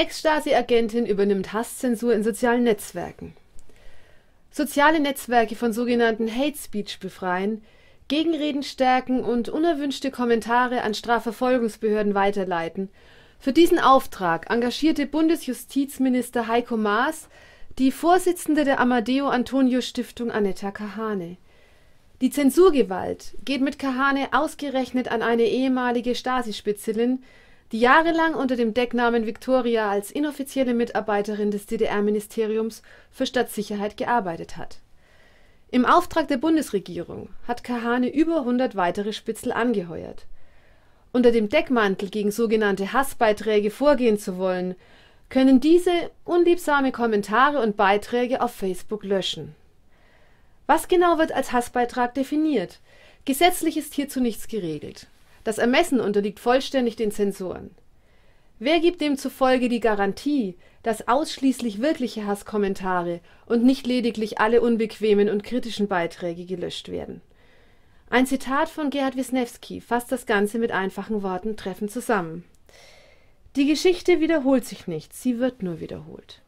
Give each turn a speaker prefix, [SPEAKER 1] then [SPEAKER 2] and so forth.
[SPEAKER 1] Ex-Stasi-Agentin übernimmt Hasszensur in sozialen Netzwerken. Soziale Netzwerke von sogenannten Hate Speech befreien, Gegenreden stärken und unerwünschte Kommentare an Strafverfolgungsbehörden weiterleiten. Für diesen Auftrag engagierte Bundesjustizminister Heiko Maas die Vorsitzende der Amadeo-Antonio-Stiftung Annetta Kahane. Die Zensurgewalt geht mit Kahane ausgerechnet an eine ehemalige Stasi-Spitzelin, die jahrelang unter dem Decknamen Viktoria als inoffizielle Mitarbeiterin des DDR-Ministeriums für Stadtsicherheit gearbeitet hat. Im Auftrag der Bundesregierung hat Kahane über 100 weitere Spitzel angeheuert. Unter dem Deckmantel gegen sogenannte Hassbeiträge vorgehen zu wollen, können diese unliebsame Kommentare und Beiträge auf Facebook löschen. Was genau wird als Hassbeitrag definiert? Gesetzlich ist hierzu nichts geregelt. Das Ermessen unterliegt vollständig den Zensoren. Wer gibt demzufolge die Garantie, dass ausschließlich wirkliche Hasskommentare und nicht lediglich alle unbequemen und kritischen Beiträge gelöscht werden? Ein Zitat von Gerhard Wisniewski fasst das Ganze mit einfachen Worten treffend zusammen. Die Geschichte wiederholt sich nicht, sie wird nur wiederholt.